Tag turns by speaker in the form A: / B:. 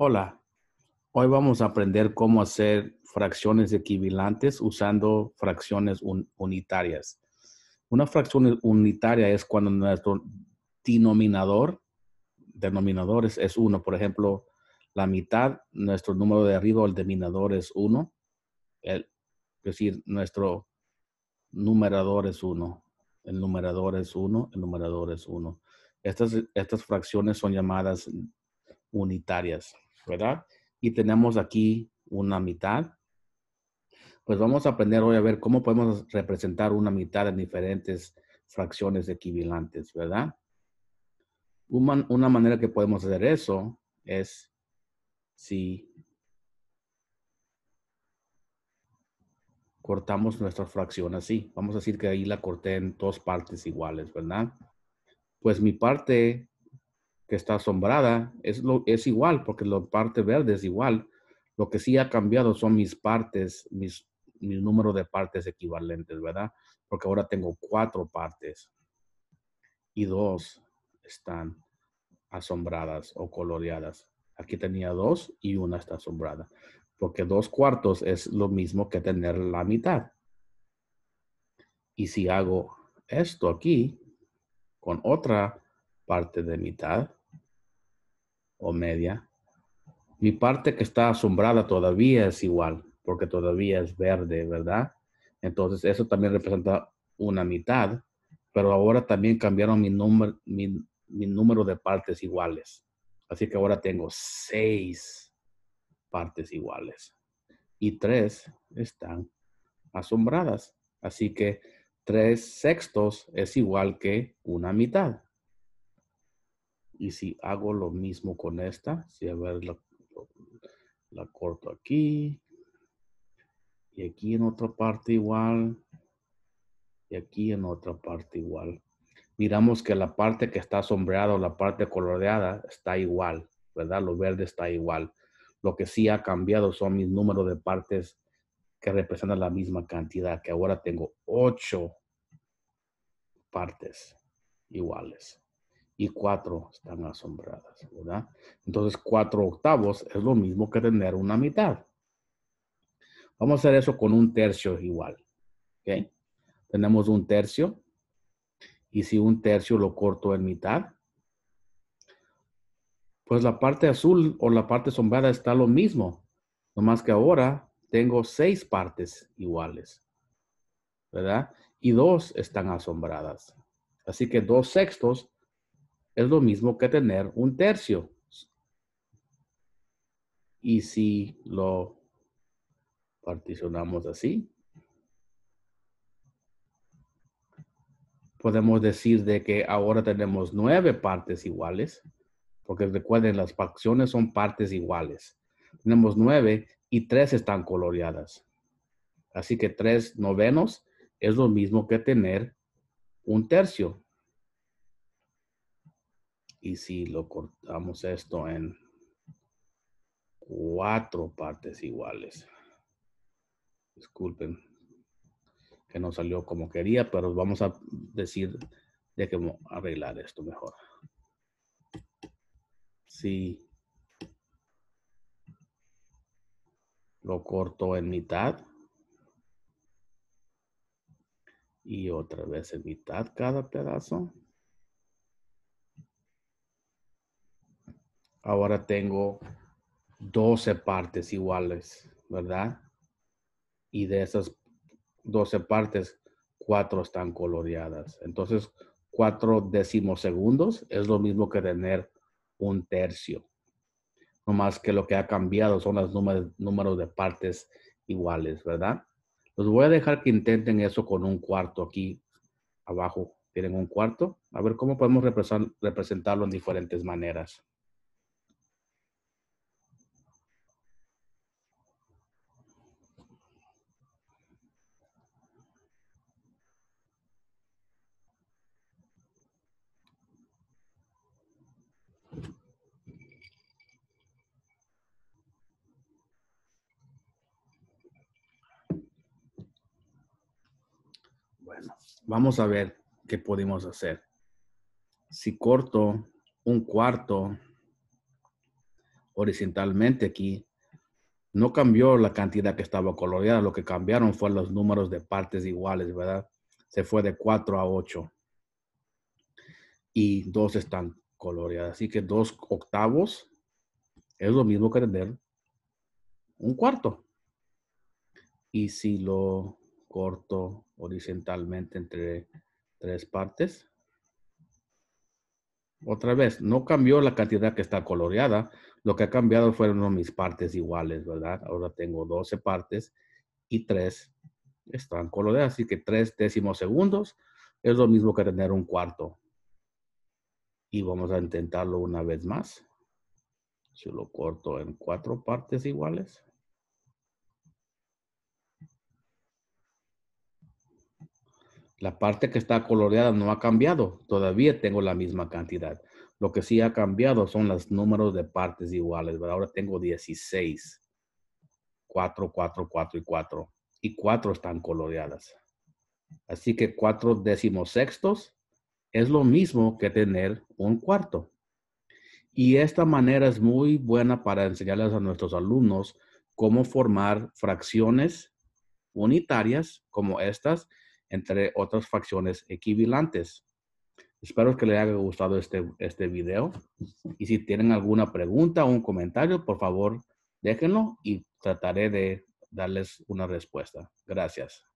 A: Hola, hoy vamos a aprender cómo hacer fracciones equivalentes usando fracciones unitarias. Una fracción unitaria es cuando nuestro denominador, denominadores, es, uno. Por ejemplo, la mitad, nuestro número de arriba, el denominador es 1. Es decir, nuestro numerador es 1. El numerador es 1, el numerador es 1. Estas, estas fracciones son llamadas unitarias. ¿verdad? Y tenemos aquí una mitad. Pues vamos a aprender hoy a ver cómo podemos representar una mitad en diferentes fracciones equivalentes, ¿verdad? Una, una manera que podemos hacer eso es si cortamos nuestra fracción así. Vamos a decir que ahí la corté en dos partes iguales, ¿verdad? Pues mi parte que está asombrada es, lo, es igual, porque la parte verde es igual. Lo que sí ha cambiado son mis partes, mis, mi número de partes equivalentes, ¿verdad? Porque ahora tengo cuatro partes y dos están asombradas o coloreadas. Aquí tenía dos y una está asombrada, porque dos cuartos es lo mismo que tener la mitad. Y si hago esto aquí con otra parte de mitad, o media. Mi parte que está asombrada todavía es igual, porque todavía es verde, ¿verdad? Entonces eso también representa una mitad, pero ahora también cambiaron mi, número, mi, mi número de partes iguales. Así que ahora tengo seis partes iguales y tres están asombradas. Así que tres sextos es igual que una mitad. Y si hago lo mismo con esta, si a ver, la, corto aquí. Y aquí en otra parte igual. Y aquí en otra parte igual. Miramos que la parte que está sombreada la parte coloreada está igual, ¿verdad? Lo verde está igual. Lo que sí ha cambiado son mis números de partes que representan la misma cantidad, que ahora tengo ocho partes iguales y cuatro están asombradas, ¿verdad? Entonces, cuatro octavos es lo mismo que tener una mitad. Vamos a hacer eso con un tercio igual, ¿ok? Tenemos un tercio, y si un tercio lo corto en mitad, pues la parte azul o la parte asombrada está lo mismo, nomás que ahora tengo seis partes iguales, ¿verdad? Y dos están asombradas. Así que dos sextos es lo mismo que tener un tercio. Y si lo particionamos así, podemos decir de que ahora tenemos nueve partes iguales, porque recuerden, las facciones son partes iguales. Tenemos nueve y tres están coloreadas. Así que tres novenos es lo mismo que tener un tercio. Y si lo cortamos esto en cuatro partes iguales. Disculpen que no salió como quería, pero vamos a decir de que arreglar esto mejor. Si lo corto en mitad y otra vez en mitad cada pedazo. ahora tengo 12 partes iguales, ¿verdad? Y de esas 12 partes, cuatro están coloreadas. Entonces, cuatro segundos es lo mismo que tener un tercio. No más que lo que ha cambiado son los números, números de partes iguales, ¿verdad? Los voy a dejar que intenten eso con un cuarto aquí abajo. Tienen un cuarto. A ver cómo podemos representarlo en diferentes maneras. vamos a ver qué podemos hacer. Si corto un cuarto horizontalmente aquí, no cambió la cantidad que estaba coloreada, lo que cambiaron fueron los números de partes iguales, ¿verdad? Se fue de 4 a 8 y dos están coloreadas. Así que dos octavos es lo mismo que tener un cuarto. Y si lo corto horizontalmente entre tres partes. Otra vez, no cambió la cantidad que está coloreada. Lo que ha cambiado fueron mis partes iguales, ¿verdad? Ahora tengo 12 partes y tres están coloreadas. Así que 3 décimos segundos es lo mismo que tener un cuarto. Y vamos a intentarlo una vez más. Si lo corto en cuatro partes iguales. La parte que está coloreada no ha cambiado. Todavía tengo la misma cantidad. Lo que sí ha cambiado son los números de partes iguales. ¿verdad? Ahora tengo 16. 4, 4, 4 y 4. Y 4 están coloreadas. Así que 4 sextos es lo mismo que tener un cuarto. Y esta manera es muy buena para enseñarles a nuestros alumnos cómo formar fracciones unitarias como estas entre otras facciones equivalentes. Espero que les haya gustado este, este video. Y si tienen alguna pregunta o un comentario, por favor, déjenlo y trataré de darles una respuesta. Gracias.